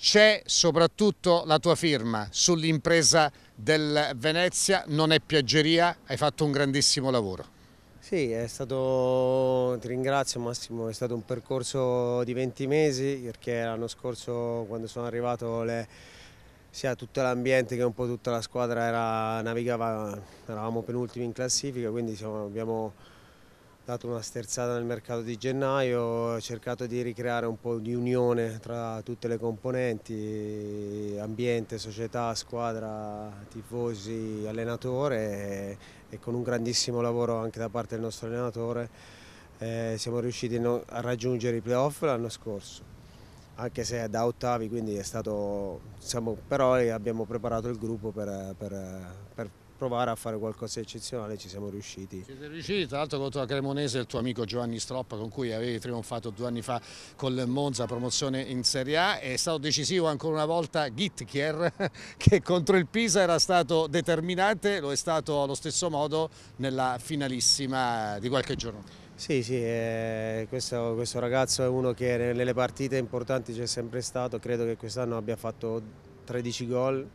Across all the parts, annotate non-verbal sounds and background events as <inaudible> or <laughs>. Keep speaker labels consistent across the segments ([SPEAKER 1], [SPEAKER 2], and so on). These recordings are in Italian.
[SPEAKER 1] c'è soprattutto la tua firma sull'impresa del Venezia, non è piaggeria, hai fatto un grandissimo lavoro.
[SPEAKER 2] Sì, è stato, ti ringrazio Massimo, è stato un percorso di 20 mesi perché l'anno scorso quando sono arrivato le, sia tutto l'ambiente che un po' tutta la squadra era, navigava, eravamo penultimi in classifica, quindi siamo, abbiamo dato una sterzata nel mercato di gennaio, cercato di ricreare un po' di unione tra tutte le componenti, ambiente, società, squadra, tifosi, allenatore e, con un grandissimo lavoro anche da parte del nostro allenatore eh, siamo riusciti a raggiungere i playoff l'anno scorso, anche se da ottavi, quindi è stato, siamo, però eh, abbiamo preparato il gruppo per, per, per provare a fare qualcosa di eccezionale, ci siamo riusciti.
[SPEAKER 1] Siete riusciti, tra l'altro contro la Cremonese il tuo amico Giovanni Stroppa con cui avevi trionfato due anni fa con il Monza, promozione in Serie A, è stato decisivo ancora una volta Gittier <laughs> che contro il Pisa era stato determinante, lo è stato allo stesso modo nella finalissima di qualche giorno. Sì, sì,
[SPEAKER 2] eh, questo, questo, ragazzo è uno che nelle partite importanti c'è sempre stato, credo che quest'anno abbia fatto 13 gol,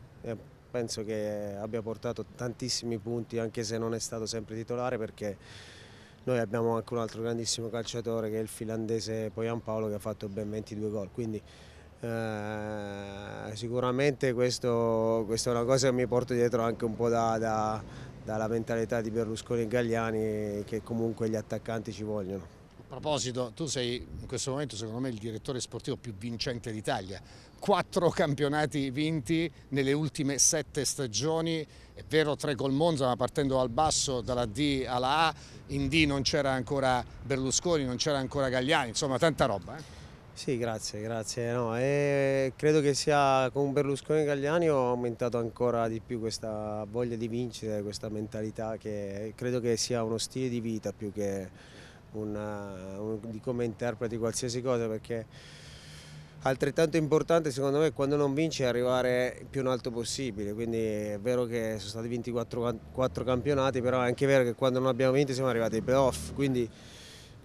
[SPEAKER 2] penso che abbia portato tantissimi punti anche se non è stato sempre titolare perché noi abbiamo anche un altro grandissimo calciatore che è il finlandese Poyan Paolo che ha fatto ben 22 gol, quindi eh, sicuramente questo, questa è una cosa che mi porto dietro anche un po' da, da, dalla mentalità di Berlusconi e Gagliani che comunque gli attaccanti ci vogliono
[SPEAKER 1] proposito, tu sei in questo momento secondo me il direttore sportivo più vincente d'Italia. Quattro campionati vinti nelle ultime sette stagioni, è vero tre col Monza ma partendo dal basso, dalla D alla A, in D non c'era ancora Berlusconi, non c'era ancora Gagliani, insomma tanta roba. Eh?
[SPEAKER 2] Sì, grazie, grazie. No, eh, credo che sia con Berlusconi e Gagliani ho aumentato ancora di più questa voglia di vincere, questa mentalità che credo che sia uno stile di vita più che una, eh, un, di come interpreti qualsiasi cosa perché altrettanto importante secondo me quando non vinci è arrivare più in alto possibile, quindi è vero che sono stati vinti 4 campionati, però è anche vero che quando non abbiamo vinto siamo arrivati ai playoff, quindi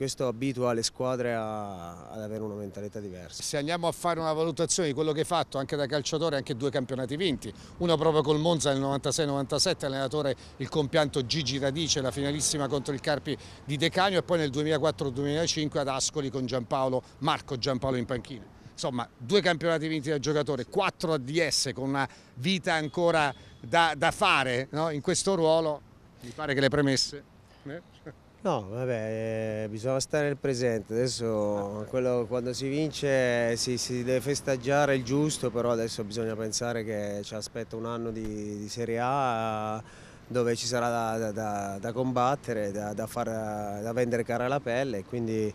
[SPEAKER 1] questo abitua le squadre a, ad avere una mentalità diversa. Se andiamo a fare una valutazione di quello che hai fatto anche da calciatore, anche due campionati vinti, uno proprio col Monza nel 96-97, allenatore il compianto Gigi Radice, la finalissima contro il Carpi di Decanio e poi nel 2004-2005 ad Ascoli con Giampaolo, Marco Giampaolo in panchina. Insomma, due campionati vinti da giocatore, quattro ADS con una vita ancora da, da fare no? in questo ruolo, mi pare che le premesse... Eh?
[SPEAKER 2] No, vabbè, eh, bisogna stare nel presente, adesso quello, quando si vince si, si, deve festeggiare il giusto, però adesso bisogna pensare che ci aspetta un anno di, di Serie A dove ci sarà da, da, da, da combattere, far, da, vendere cara la pelle, quindi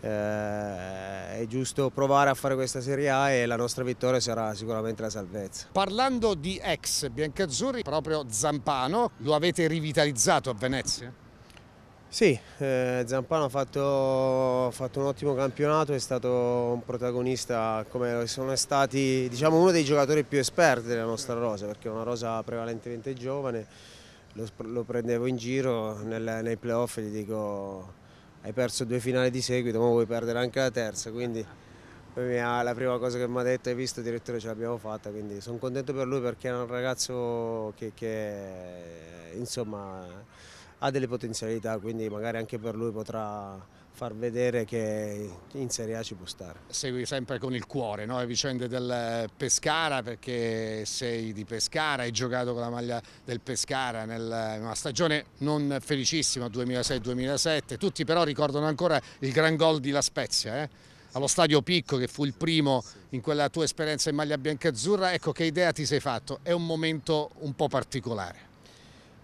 [SPEAKER 2] eh, è giusto provare a fare questa Serie A e la nostra vittoria sarà sicuramente la salvezza.
[SPEAKER 1] Parlando di ex Biancazzurri, proprio Zampano, lo avete rivitalizzato a Venezia?
[SPEAKER 2] Sì, eh, Zampano ha fatto, ha fatto, un ottimo campionato, è stato un protagonista come sono stati diciamo, uno dei giocatori più esperti della nostra rosa perché è una rosa prevalentemente giovane, lo, lo prendevo in giro nel, nei playoff e gli dico hai perso due finali di seguito ma vuoi perdere anche la terza quindi la prima cosa che mi ha detto hai visto direttore ce l'abbiamo fatta quindi sono contento per lui perché è un ragazzo che, che insomma ha delle potenzialità, quindi magari anche per lui potrà far
[SPEAKER 1] vedere che in Serie A ci può stare. Segui sempre con il cuore no? le vicende del Pescara perché sei di Pescara, hai giocato con la maglia del Pescara nel, in una stagione non felicissima 2006-2007, tutti però ricordano ancora il gran gol di La Spezia. Eh? allo Stadio Picco che fu il primo in quella tua esperienza in maglia biancazzurra, ecco che idea ti sei fatto? È un momento un po' particolare.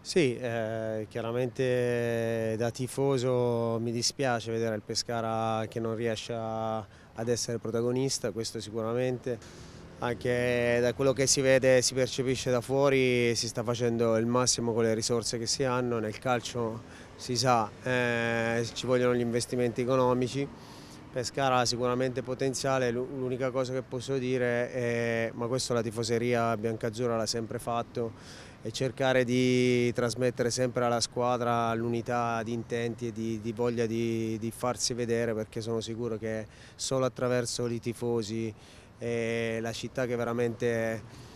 [SPEAKER 2] Sì, eh, chiaramente da tifoso mi dispiace vedere il Pescara che non riesce a, ad essere protagonista, questo sicuramente. Anche da quello che si vede, e si percepisce da fuori, si sta facendo il massimo con le risorse che si hanno. Nel calcio si sa, eh, ci vogliono gli investimenti economici. Pescara ha sicuramente potenziale, l'unica cosa che posso dire è, ma questo la tifoseria biancazzurra l'ha sempre fatto, e cercare di trasmettere sempre alla squadra l'unità di intenti e di, di voglia di, di, farsi vedere perché sono sicuro che solo attraverso i tifosi e la città che veramente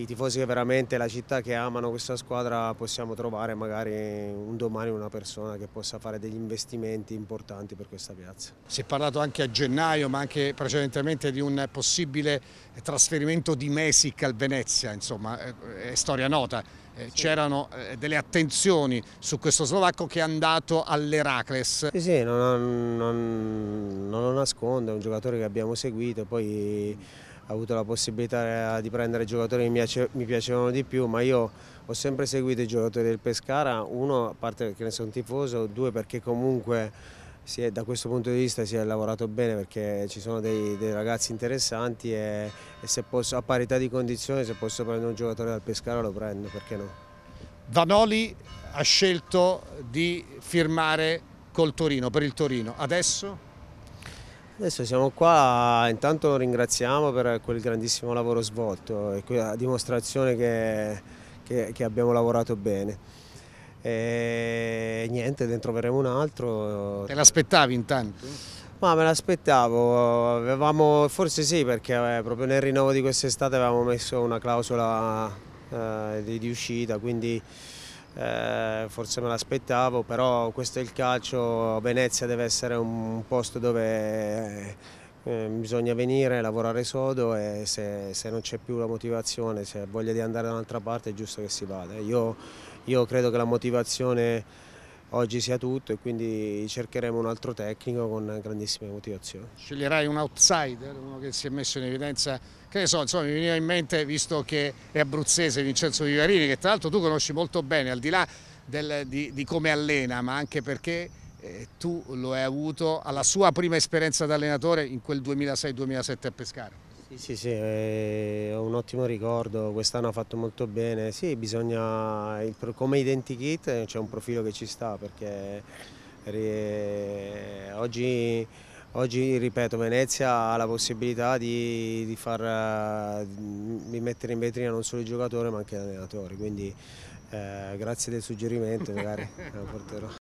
[SPEAKER 2] i tifosi che veramente la città che amano questa squadra possiamo trovare magari un domani una persona che possa fare degli investimenti importanti per questa piazza.
[SPEAKER 1] Si è parlato anche a gennaio ma anche precedentemente di un possibile trasferimento di Mesic al Venezia, insomma eh, è storia nota. Eh, c'erano eh, delle attenzioni su questo slovacco che è andato all'Eracles. Sì, sì, non,
[SPEAKER 2] non, non lo nascondo, è un giocatore che abbiamo seguito, poi avuto la possibilità eh, di prendere giocatori che mi, piacevano di più, ma io ho sempre seguito i giocatori del Pescara, uno a parte che ne sono tifoso, due perché comunque è, da questo punto di vista si è lavorato bene perché ci sono dei, dei ragazzi interessanti e, e posso, a parità di condizioni se posso prendere un giocatore dal Pescara lo prendo, perché no? Vanoli
[SPEAKER 1] ha scelto di firmare col Torino, per il Torino, adesso?
[SPEAKER 2] Adesso siamo qua, intanto ringraziamo per quel grandissimo lavoro svolto e la dimostrazione che, che, che, abbiamo lavorato bene. E niente, ne troveremo un altro. Te l'aspettavi intanto? Ma me l'aspettavo, avevamo, forse sì perché eh, proprio nel rinnovo di quest'estate avevamo messo una clausola eh, di, di uscita, quindi eh, forse me l'aspettavo, però questo è il calcio, Venezia deve essere un posto dove eh, bisogna venire, lavorare sodo e se, se non c'è più la motivazione, se voglia di andare da un'altra parte è giusto che si vada. Io, io credo che la motivazione oggi sia tutto e quindi cercheremo un altro tecnico con grandissime motivazioni.
[SPEAKER 1] Sceglierai un outsider, uno che si è messo in evidenza, che ne so, insomma mi veniva in mente visto che è abruzzese Vincenzo Vivarini che tra l'altro tu conosci molto bene al di là del, di, di, come allena ma anche perché eh, tu lo hai avuto alla sua prima esperienza da allenatore in quel 2006-2007 a Pescara.
[SPEAKER 2] Sì, sì, sì eh, ho un ottimo ricordo, quest'anno ha fatto molto bene. Sì, bisogna, il, come identikit eh, c'è un profilo che ci sta perché eh, oggi, oggi, ripeto, Venezia ha la possibilità di, di, far, di mettere in vetrina non solo il giocatore ma anche gli allenatori, quindi eh, grazie del suggerimento magari la <laughs> eh, porterò.